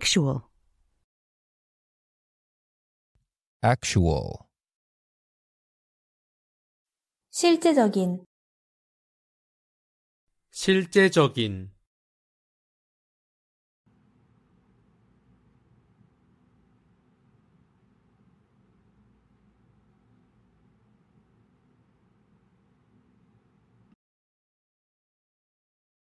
actual actual 실제적인 실제적인